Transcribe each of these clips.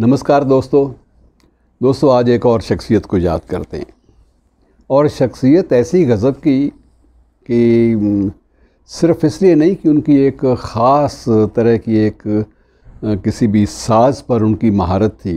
नमस्कार दोस्तों दोस्तों आज एक और शख्सियत को याद करते हैं और शख्सियत ऐसी गज़ब की कि सिर्फ इसलिए नहीं कि उनकी एक ख़ास तरह की एक किसी भी साज पर उनकी महारत थी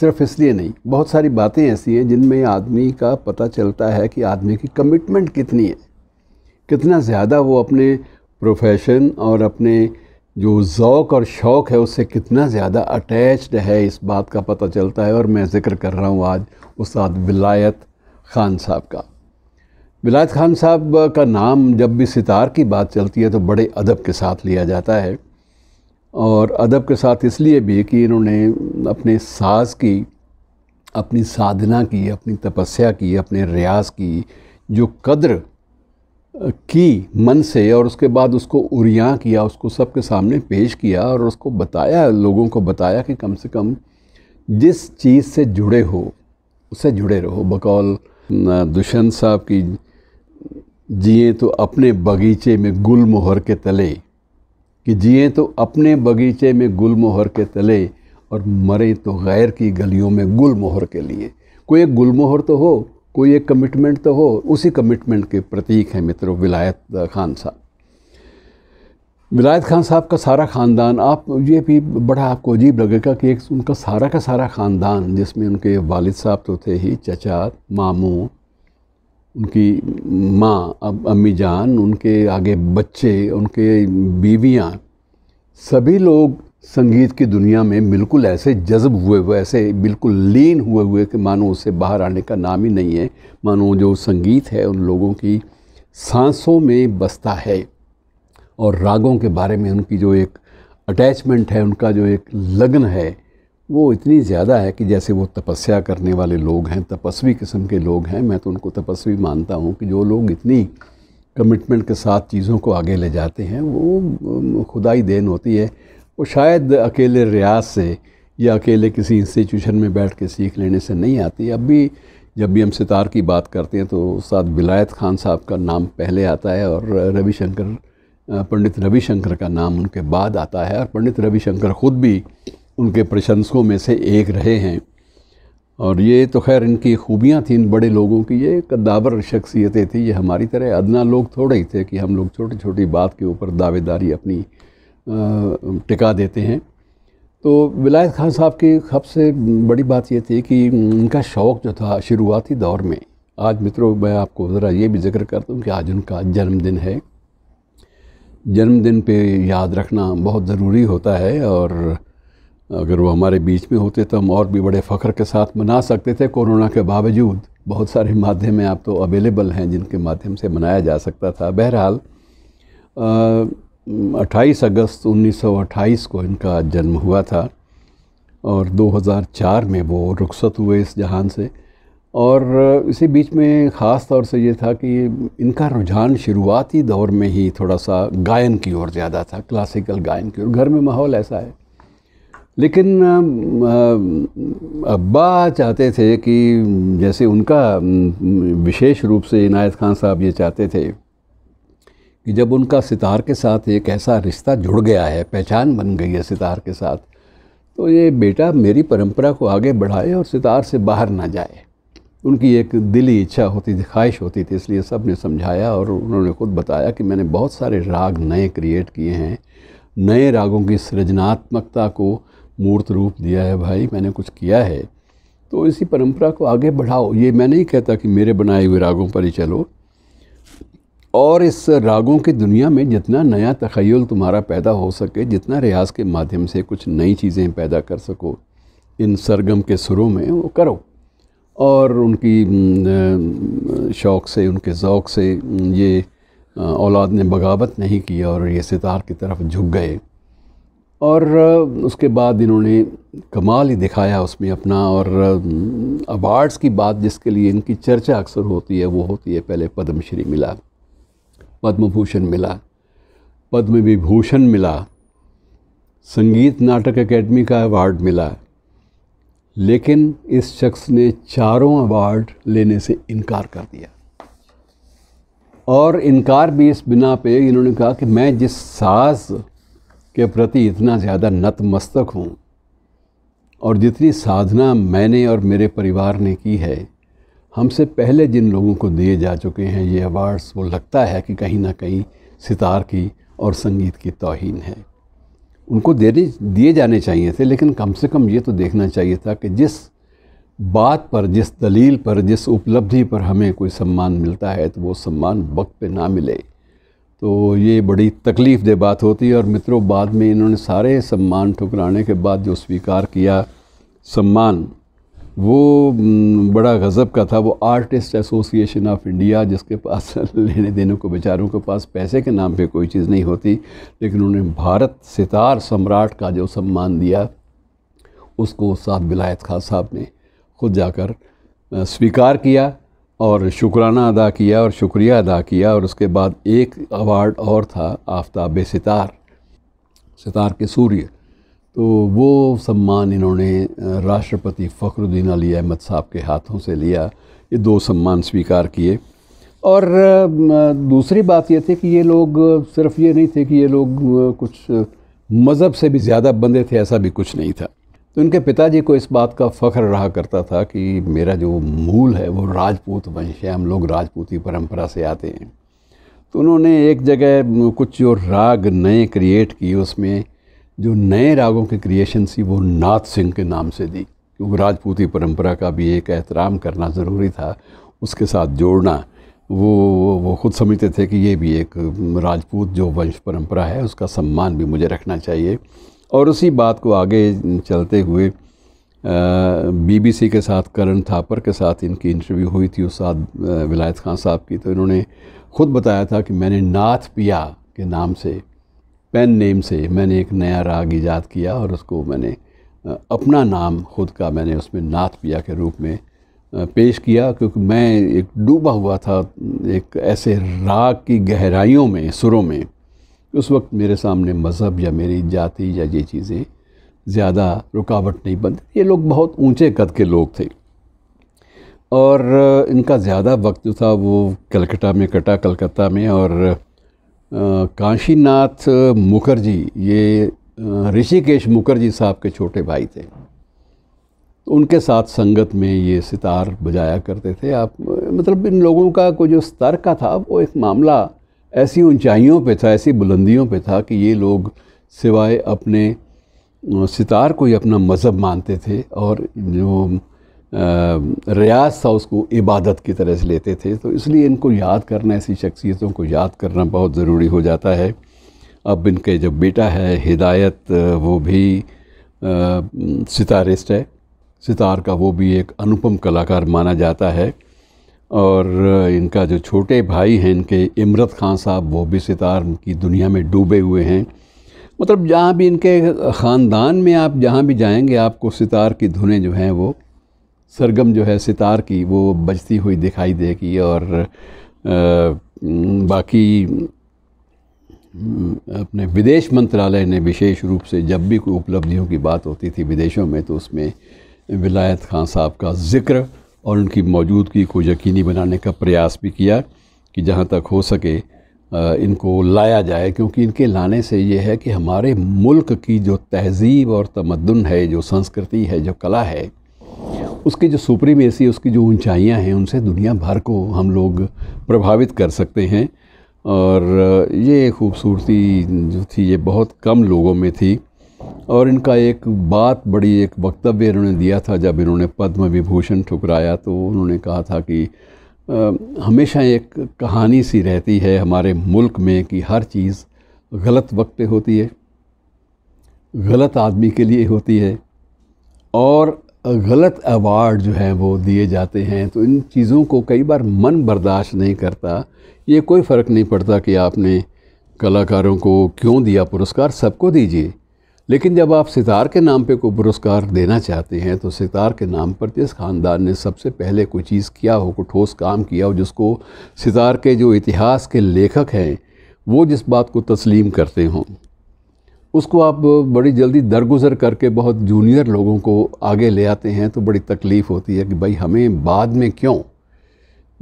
सिर्फ इसलिए नहीं बहुत सारी बातें ऐसी हैं जिनमें आदमी का पता चलता है कि आदमी की कमिटमेंट कितनी है कितना ज़्यादा वो अपने प्रोफेशन और अपने जो ओक़ और शौक़ है उससे कितना ज़्यादा अटैच्ड है इस बात का पता चलता है और मैं ज़िक्र कर रहा हूँ आज उस्ताद विलायत ख़ान साहब का विलायत ख़ान साहब का नाम जब भी सितार की बात चलती है तो बड़े अदब के साथ लिया जाता है और अदब के साथ इसलिए भी कि इन्होंने अपने साज की अपनी साधना की अपनी तपस्या की अपने रियाज की जो कद्र की मन से और उसके बाद उसको उरिया किया उसको सबके सामने पेश किया और उसको बताया लोगों को बताया कि कम से कम जिस चीज़ से जुड़े हो उससे जुड़े रहो बकौल दुष्यंत साहब की जिए तो अपने बगीचे में गुल मोहर के तले कि जिए तो अपने बगीचे में गुल मोहर के तले और मरे तो गैर की गलियों में गुल मोहर के लिए कोई एक गुल मोहर तो हो कोई एक कमिटमेंट तो हो उसी कमिटमेंट के प्रतीक हैं मित्रों विलायत खान साहब विलायत खान साहब का सारा ख़ानदान आप ये भी बड़ा आपको अजीब लगेगा कि एक उनका सारा का सारा ख़ानदान जिसमें उनके वालिद साहब तो थे ही चचा मामू उनकी माँ अब अम्मी जान उनके आगे बच्चे उनके बीवियाँ सभी लोग संगीत की दुनिया में बिल्कुल ऐसे जज्ब हुए हुए ऐसे बिल्कुल लीन हुए हुए कि मानो उससे बाहर आने का नाम ही नहीं है मानो जो संगीत है उन लोगों की सांसों में बसता है और रागों के बारे में उनकी जो एक अटैचमेंट है उनका जो एक लगन है वो इतनी ज़्यादा है कि जैसे वो तपस्या करने वाले लोग हैं तपस्वी किस्म के लोग हैं मैं तो उनको तपस्वी मानता हूँ कि जो लोग इतनी कमिटमेंट के साथ चीज़ों को आगे ले जाते हैं वो खुदाई देन होती है वो शायद अकेले रियाज से या अकेले किसी इंस्टीट्यूशन में बैठ के सीख लेने से नहीं आती अब भी जब भी हम सितार की बात करते हैं तो उस्ताद बिलायत खान साहब का नाम पहले आता है और रविशंकर पंडित रविशंकर का नाम उनके बाद आता है और पंडित रविशंकर ख़ुद भी उनके प्रशंसकों में से एक रहे हैं और ये तो खैर इनकी खूबियाँ थी इन बड़े लोगों की ये कद्दावर शख्सियतें थी ये हमारी तरह अदना लोग थोड़े ही थे कि हम लोग छोटी छोटी बात के ऊपर दावेदारी अपनी टिका देते हैं तो विलायत खान साहब की सबसे बड़ी बात ये थी कि उनका शौक़ जो था शुरुआती दौर में आज मित्रों मैं आपको ज़रा ये भी जिक्र करता हूँ कि आज उनका जन्मदिन है जन्मदिन पे याद रखना बहुत ज़रूरी होता है और अगर वो हमारे बीच में होते तो हम और भी बड़े फ़ख्र के साथ मना सकते थे कोरोना के बावजूद बहुत सारे माध्यम आप तो अवेलेबल हैं जिनके माध्यम से मनाया जा सकता था बहरहाल 28 अगस्त 1928 को इनका जन्म हुआ था और 2004 में वो रुखसत हुए इस जहान से और इसी बीच में ख़ास तौर से ये था कि इनका रुझान शुरुआती दौर में ही थोड़ा सा गायन की ओर ज़्यादा था क्लासिकल गायन की ओर घर में माहौल ऐसा है लेकिन अब्बा चाहते थे कि जैसे उनका विशेष रूप से इनायत खान साहब ये चाहते थे कि जब उनका सितार के साथ एक ऐसा रिश्ता जुड़ गया है पहचान बन गई है सितार के साथ तो ये बेटा मेरी परंपरा को आगे बढ़ाए और सितार से बाहर ना जाए उनकी एक दिली इच्छा होती थी ख्वाहिश होती थी इसलिए सब ने समझाया और उन्होंने खुद बताया कि मैंने बहुत सारे राग नए क्रिएट किए हैं नए रागों की सृजनात्मकता को मूर्त रूप दिया है भाई मैंने कुछ किया है तो इसी परंपरा को आगे बढ़ाओ ये मैं नहीं कहता कि मेरे बनाए हुए रागों पर ही चलो और इस रागों की दुनिया में जितना नया तखयल तुम्हारा पैदा हो सके जितना रियाज के माध्यम से कुछ नई चीज़ें पैदा कर सको इन सरगम के सुरों में वो करो और उनकी शौक़ से उनके ओक़ से ये औलाद ने बगावत नहीं की और ये सितार की तरफ झुक गए और उसके बाद इन्होंने कमाल ही दिखाया उसमें अपना और अवार्ड्स की बात जिसके लिए इनकी चर्चा अक्सर होती है वो होती है पहले पद्मश्री मिला पद्म भूषण मिला पद्म विभूषण मिला संगीत नाटक एकेडमी का अवार्ड मिला लेकिन इस शख्स ने चारों अवार्ड लेने से इनकार कर दिया और इनकार भी इस बिना पे इन्होंने कहा कि मैं जिस सास के प्रति इतना ज़्यादा नतमस्तक हूँ और जितनी साधना मैंने और मेरे परिवार ने की है हमसे पहले जिन लोगों को दिए जा चुके हैं ये अवार्ड्स वो लगता है कि कहीं ना कहीं सितार की और संगीत की तोहन है उनको देने दिए जाने चाहिए थे लेकिन कम से कम ये तो देखना चाहिए था कि जिस बात पर जिस दलील पर जिस उपलब्धि पर हमें कोई सम्मान मिलता है तो वो सम्मान वक्त पे ना मिले तो ये बड़ी तकलीफ़ दे बात होती है और मित्रों बाद में इन्होंने सारे सम्मान ठुकराने के बाद जो स्वीकार किया सम्मान वो बड़ा गज़ब का था वो आर्टिस्ट एसोसिएशन ऑफ इंडिया जिसके पास लेने देने को बेचारों के पास पैसे के नाम पे कोई चीज़ नहीं होती लेकिन उन्होंने भारत सितार सम्राट का जो सम्मान दिया उसको साथ विलायत खान साहब ने खुद जाकर स्वीकार किया और शुक्राना अदा किया और शुक्रिया अदा किया और उसके बाद एक अवार्ड और था आफ्ताब सितार सितार के सूर्य तो वो सम्मान इन्होंने राष्ट्रपति फ़खरुद्दीन अली अहमद साहब के हाथों से लिया ये दो सम्मान स्वीकार किए और दूसरी बात ये थी कि ये लोग सिर्फ ये नहीं थे कि ये लोग कुछ मज़हब से भी ज़्यादा बंदे थे ऐसा भी कुछ नहीं था तो इनके पिताजी को इस बात का फ़ख्र रहा करता था कि मेरा जो मूल है वो राजपूत वंश है हम लोग राजपूती परंपरा से आते हैं तो उन्होंने एक जगह कुछ जो राग नए क्रिएट किए उसमें जो नए रागों के क्रिएशन थी वो नाथ सिंह के नाम से दी क्योंकि राजपूती परंपरा का भी एक एहतराम करना ज़रूरी था उसके साथ जोड़ना वो वो खुद समझते थे कि ये भी एक राजपूत जो वंश परंपरा है उसका सम्मान भी मुझे रखना चाहिए और उसी बात को आगे चलते हुए बीबीसी के साथ करण थापर के साथ इनकी इंटरव्यू हुई थी उस साथ विलायत खान साहब की तो इन्होंने खुद बताया था कि मैंने नाथ पिया के नाम से पेन नेम से मैंने एक नया राग ईजाद किया और उसको मैंने अपना नाम खुद का मैंने उसमें नात पिया के रूप में पेश किया क्योंकि मैं एक डूबा हुआ था एक ऐसे राग की गहराइयों में सुरों में उस वक्त मेरे सामने मज़हब या मेरी जाति या ये चीज़ें ज़्यादा रुकावट नहीं बनती ये लोग बहुत ऊंचे कद के लोग थे और इनका ज़्यादा वक्त जो था वो कलकत्ता में कटा कलकत्ता में और काशीनाथ मुखर्जी ये ऋषिकेश मुखर्जी साहब के छोटे भाई थे तो उनके साथ संगत में ये सितार बजाया करते थे आप मतलब इन लोगों का कोई जो स्तर का था वो एक मामला ऐसी ऊंचाइयों पे था ऐसी बुलंदियों पे था कि ये लोग सिवाय अपने सितार को ही अपना मज़हब मानते थे और जो रियाज था उसको इबादत की तरह से लेते थे तो इसलिए इनको याद करना ऐसी शख्सियतों को याद करना बहुत ज़रूरी हो जाता है अब इनके जो बेटा है हिदायत वो भी सितारिस्ट है सितार का वो भी एक अनुपम कलाकार माना जाता है और इनका जो छोटे भाई हैं इनके इमरत खान साहब वो भी सितार की दुनिया में डूबे हुए हैं मतलब जहाँ भी इनके ख़ानदान में आप जहाँ भी जाएंगे आपको सितार की धुनें जो हैं वो सरगम जो है सितार की वो बजती हुई दिखाई देगी और आ, बाकी अपने विदेश मंत्रालय ने विशेष रूप से जब भी कोई उपलब्धियों की बात होती थी विदेशों में तो उसमें विलायत खान साहब का ज़िक्र और उनकी मौजूदगी को यकीनी बनाने का प्रयास भी किया कि जहाँ तक हो सके इनको लाया जाए क्योंकि इनके लाने से ये है कि हमारे मुल्क की जो तहज़ीब और तमदन है जो संस्कृति है जो कला है उसकी जो सुप्रीमेसी उसकी जो ऊंचाइयां हैं उनसे दुनिया भर को हम लोग प्रभावित कर सकते हैं और ये खूबसूरती जो थी ये बहुत कम लोगों में थी और इनका एक बात बड़ी एक वक्तव्य इन्होंने दिया था जब इन्होंने पद्म विभूषण ठुकराया तो उन्होंने कहा था कि आ, हमेशा एक कहानी सी रहती है हमारे मुल्क में कि हर चीज़ गलत वक्त पे होती है गलत आदमी के लिए होती है और गलत अवार्ड जो है वो दिए जाते हैं तो इन चीज़ों को कई बार मन बर्दाश्त नहीं करता ये कोई फ़र्क नहीं पड़ता कि आपने कलाकारों को क्यों दिया पुरस्कार सबको दीजिए लेकिन जब आप सितार के नाम पे कोई पुरस्कार देना चाहते हैं तो सितार के नाम पर जिस ख़ानदान ने सबसे पहले कोई चीज़ किया हो कोई ठोस काम किया हो जिसको सितार के जो इतिहास के लेखक हैं वो जिस बात को तस्लीम करते हों उसको आप बड़ी जल्दी दरगुजर करके बहुत जूनियर लोगों को आगे ले आते हैं तो बड़ी तकलीफ़ होती है कि भाई हमें बाद में क्यों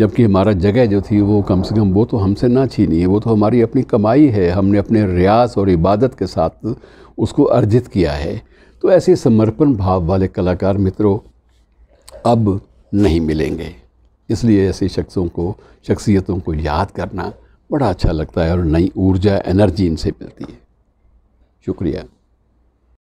जबकि हमारा जगह जो थी वो कम से कम वो तो हमसे ना छीनी है वो तो हमारी अपनी कमाई है हमने अपने रियाज और इबादत के साथ उसको अर्जित किया है तो ऐसे समर्पण भाव वाले कलाकार मित्रों अब नहीं मिलेंगे इसलिए ऐसे शख्सों को शख्सियतों को याद करना बड़ा अच्छा लगता है और नई ऊर्जा एनर्जी इनसे मिलती है शुक्रिया